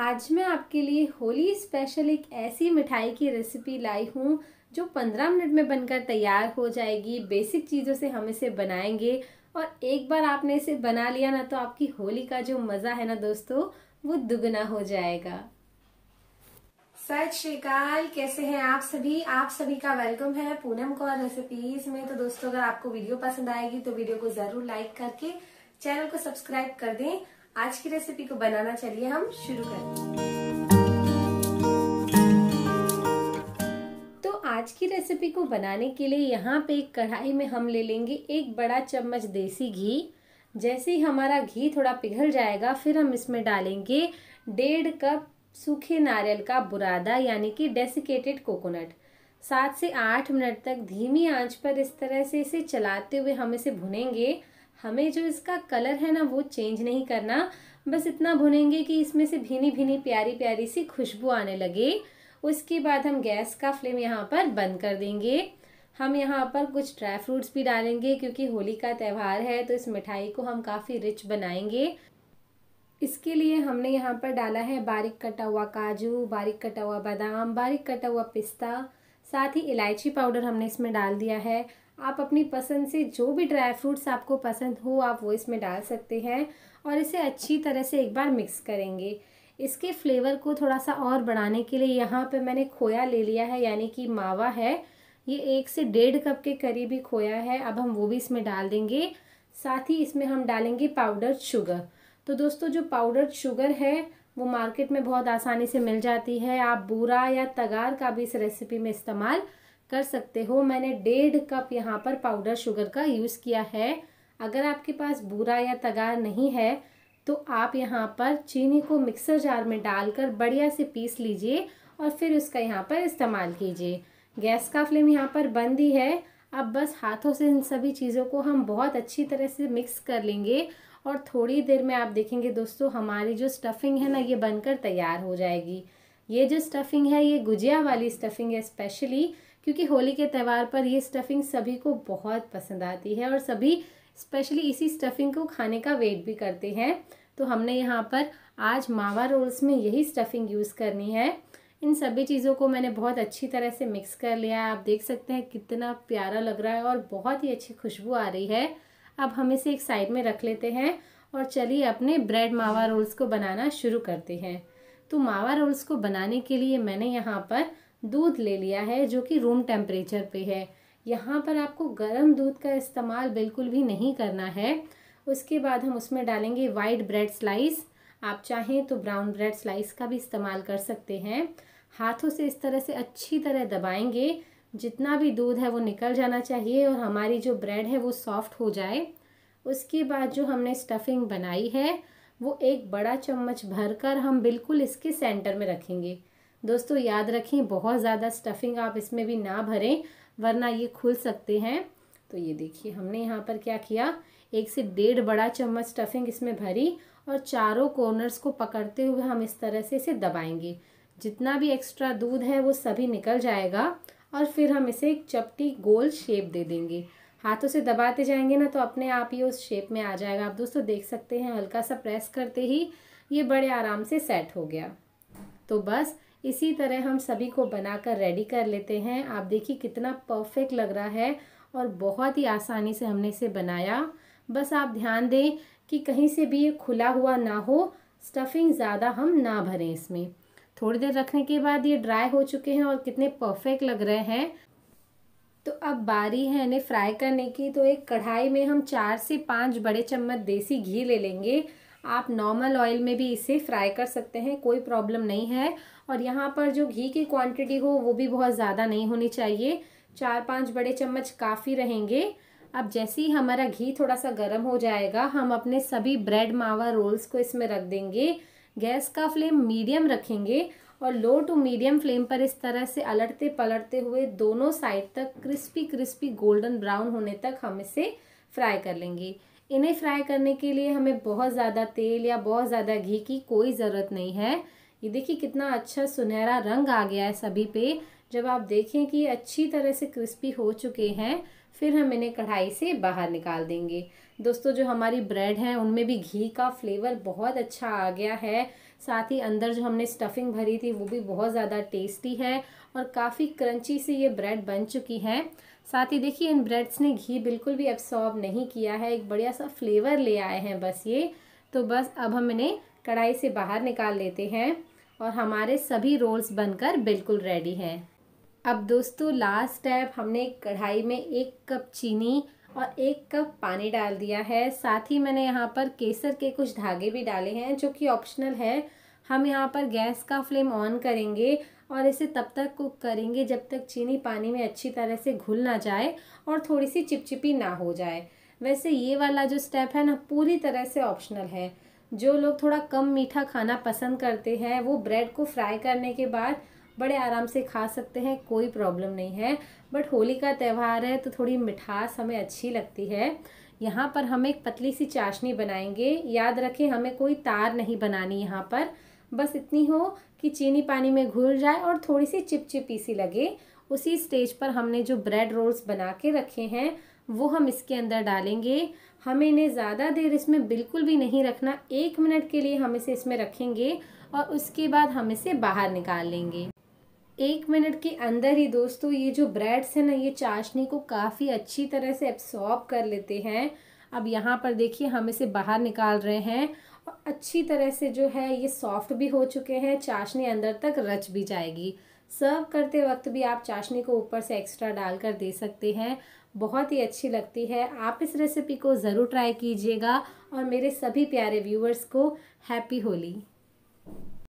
आज मैं आपके लिए होली स्पेशल एक ऐसी मिठाई की रेसिपी लाई हूँ जो पंद्रह मिनट में बनकर तैयार हो जाएगी बेसिक चीज़ों से हम इसे बनाएंगे और एक बार आपने इसे बना लिया ना तो आपकी होली का जो मज़ा है ना दोस्तों वो दुगना हो जाएगा सत श्रीकाल कैसे हैं आप सभी आप सभी का वेलकम है पूनम कौर रेसिपीज में तो दोस्तों अगर आपको वीडियो पसंद आएगी तो वीडियो को जरूर लाइक करके चैनल को सब्सक्राइब कर दें आज की रेसिपी को बनाना चलिए हम शुरू करें तो आज की रेसिपी को बनाने के लिए यहाँ पे एक कढ़ाई में हम ले लेंगे एक बड़ा चम्मच देसी घी जैसे ही हमारा घी थोड़ा पिघल जाएगा फिर हम इसमें डालेंगे डेढ़ कप सूखे नारियल का बुरादा यानी कि डेसिकेटेड कोकोनट सात से आठ मिनट तक धीमी आंच पर इस तरह से इसे चलाते हुए हम इसे भुनेंगे हमें जो इसका कलर है ना वो चेंज नहीं करना बस इतना भुनेंगे कि इसमें से भीनी भीनी प्यारी प्यारी सी खुशबू आने लगे उसके बाद हम गैस का फ्लेम यहाँ पर बंद कर देंगे हम यहाँ पर कुछ ड्राई फ्रूट्स भी डालेंगे क्योंकि होली का त्यौहार है तो इस मिठाई को हम काफ़ी रिच बनाएंगे इसके लिए हमने यहाँ पर डाला है बारीक कटा हुआ काजू बारीक कटा हुआ बादाम बारीक कटा हुआ पिस्ता साथ ही इलायची पाउडर हमने इसमें डाल दिया है आप अपनी पसंद से जो भी ड्राई फ्रूट्स आपको पसंद हो आप वो इसमें डाल सकते हैं और इसे अच्छी तरह से एक बार मिक्स करेंगे इसके फ्लेवर को थोड़ा सा और बढ़ाने के लिए यहाँ पे मैंने खोया ले लिया है यानी कि मावा है ये एक से डेढ़ कप के करीब ही खोया है अब हम वो भी इसमें डाल देंगे साथ ही इसमें हम डालेंगे पाउडर शुगर तो दोस्तों जो पाउडर शुगर है वो मार्केट में बहुत आसानी से मिल जाती है आप बूरा या तगार का भी इस रेसिपी में इस्तेमाल कर सकते हो मैंने डेढ़ कप यहाँ पर पाउडर शुगर का यूज़ किया है अगर आपके पास बूरा या तगार नहीं है तो आप यहाँ पर चीनी को मिक्सर जार में डालकर बढ़िया से पीस लीजिए और फिर उसका यहाँ पर इस्तेमाल कीजिए गैस का फ्लेम यहाँ पर बंद ही है अब बस हाथों से इन सभी चीज़ों को हम बहुत अच्छी तरह से मिक्स कर लेंगे और थोड़ी देर में आप देखेंगे दोस्तों हमारी जो स्टफ़िंग है ना ये बनकर तैयार हो जाएगी ये जो स्टफ़िंग है ये गुजिया वाली स्टफ़िंग है स्पेशली क्योंकि होली के त्यौहार पर ये स्टफिंग सभी को बहुत पसंद आती है और सभी स्पेशली इसी स्टफिंग को खाने का वेट भी करते हैं तो हमने यहाँ पर आज मावा रोल्स में यही स्टफिंग यूज़ करनी है इन सभी चीज़ों को मैंने बहुत अच्छी तरह से मिक्स कर लिया है आप देख सकते हैं कितना प्यारा लग रहा है और बहुत ही अच्छी खुशबू आ रही है अब हम इसे एक साइड में रख लेते हैं और चलिए अपने ब्रेड मावा रोल्स को बनाना शुरू करते हैं तो मावा रोल्स को बनाने के लिए मैंने यहाँ पर दूध ले लिया है जो कि रूम टेम्परेचर पे है यहाँ पर आपको गर्म दूध का इस्तेमाल बिल्कुल भी नहीं करना है उसके बाद हम उसमें डालेंगे वाइट ब्रेड स्लाइस आप चाहें तो ब्राउन ब्रेड स्लाइस का भी इस्तेमाल कर सकते हैं हाथों से इस तरह से अच्छी तरह दबाएंगे जितना भी दूध है वो निकल जाना चाहिए और हमारी जो ब्रेड है वो सॉफ्ट हो जाए उसके बाद जो हमने स्टफिंग बनाई है वो एक बड़ा चम्मच भरकर हम बिल्कुल इसके सेंटर में रखेंगे दोस्तों याद रखें बहुत ज़्यादा स्टफिंग आप इसमें भी ना भरें वरना ये खुल सकते हैं तो ये देखिए हमने यहाँ पर क्या किया एक से डेढ़ बड़ा चम्मच स्टफिंग इसमें भरी और चारों कॉर्नर्स को पकड़ते हुए हम इस तरह से इसे दबाएंगे जितना भी एक्स्ट्रा दूध है वो सभी निकल जाएगा और फिर हम इसे एक चपटी गोल शेप दे देंगे हाथों से दबाते जाएंगे ना तो अपने आप ही उस शेप में आ जाएगा आप दोस्तों देख सकते हैं हल्का सा प्रेस करते ही ये बड़े आराम से सेट हो गया तो बस इसी तरह हम सभी को बनाकर रेडी कर लेते हैं आप देखिए कितना परफेक्ट लग रहा है और बहुत ही आसानी से हमने इसे बनाया बस आप ध्यान दें कि कहीं से भी ये खुला हुआ ना हो स्टफिंग ज़्यादा हम ना भरें इसमें थोड़ी देर रखने के बाद ये ड्राई हो चुके हैं और कितने परफेक्ट लग रहे हैं तो अब बारी है इन्हें फ्राई करने की तो एक कढ़ाई में हम चार से पाँच बड़े चम्मच देसी घी ले लेंगे आप नॉर्मल ऑयल में भी इसे फ्राई कर सकते हैं कोई प्रॉब्लम नहीं है और यहाँ पर जो घी की क्वांटिटी हो वो भी बहुत ज़्यादा नहीं होनी चाहिए चार पाँच बड़े चम्मच काफ़ी रहेंगे अब जैसे ही हमारा घी थोड़ा सा गर्म हो जाएगा हम अपने सभी ब्रेड मावा रोल्स को इसमें रख देंगे गैस का फ्लेम मीडियम रखेंगे और लो टू मीडियम फ्लेम पर इस तरह से अलटते पलटते हुए दोनों साइड तक क्रिस्पी क्रिस्पी गोल्डन ब्राउन होने तक हम इसे फ्राई कर लेंगे इन्हें फ्राई करने के लिए हमें बहुत ज़्यादा तेल या बहुत ज़्यादा घी की कोई ज़रूरत नहीं है ये देखिए कितना अच्छा सुनहरा रंग आ गया है सभी पे जब आप देखें कि अच्छी तरह से क्रिस्पी हो चुके हैं फिर हम इन्हें कढ़ाई से बाहर निकाल देंगे दोस्तों जो हमारी ब्रेड है उनमें भी घी का फ्लेवर बहुत अच्छा आ गया है साथ ही अंदर जो हमने स्टफिंग भरी थी वो भी बहुत ज़्यादा टेस्टी है और काफ़ी क्रंची से ये ब्रेड बन चुकी है साथ ही देखिए इन ब्रेड्स ने घी बिल्कुल भी एब्सॉर्ब नहीं किया है एक बढ़िया सा फ्लेवर ले आए हैं बस ये तो बस अब हम इन्हें कढ़ाई से बाहर निकाल लेते हैं और हमारे सभी रोल्स बनकर बिल्कुल रेडी हैं अब दोस्तों लास्ट स्टेप हमने कढ़ाई में एक कप चीनी और एक कप पानी डाल दिया है साथ ही मैंने यहाँ पर केसर के कुछ धागे भी डाले हैं जो कि ऑप्शनल है हम यहाँ पर गैस का फ्लेम ऑन करेंगे और इसे तब तक कुक करेंगे जब तक चीनी पानी में अच्छी तरह से घुल ना जाए और थोड़ी सी चिपचिपी ना हो जाए वैसे ये वाला जो स्टेप है ना पूरी तरह से ऑप्शनल है जो लोग थोड़ा कम मीठा खाना पसंद करते हैं वो ब्रेड को फ्राई करने के बाद बड़े आराम से खा सकते हैं कोई प्रॉब्लम नहीं है बट होली का त्यौहार है तो थोड़ी मिठास हमें अच्छी लगती है यहाँ पर हम एक पतली सी चाशनी बनाएंगे याद रखें हमें कोई तार नहीं बनानी यहाँ पर बस इतनी हो कि चीनी पानी में घुल जाए और थोड़ी सी चिपचिपी सी लगे उसी स्टेज पर हमने जो ब्रेड रोल्स बना के रखे हैं वो हम इसके अंदर डालेंगे हमें इन्हें ज़्यादा देर इसमें बिल्कुल भी नहीं रखना एक मिनट के लिए हम इसे इसमें रखेंगे और उसके बाद हम इसे बाहर निकाल लेंगे एक मिनट के अंदर ही दोस्तों ये जो ब्रेड्स हैं ना ये चाशनी को काफ़ी अच्छी तरह से एब्सॉर्ब कर लेते हैं अब यहाँ पर देखिए हम इसे बाहर निकाल रहे हैं और अच्छी तरह से जो है ये सॉफ्ट भी हो चुके हैं चाशनी अंदर तक रच भी जाएगी सर्व करते वक्त भी आप चाशनी को ऊपर से एक्स्ट्रा डालकर दे सकते हैं बहुत ही अच्छी लगती है आप इस रेसिपी को ज़रूर ट्राई कीजिएगा और मेरे सभी प्यारे व्यूअर्स को हैप्पी होली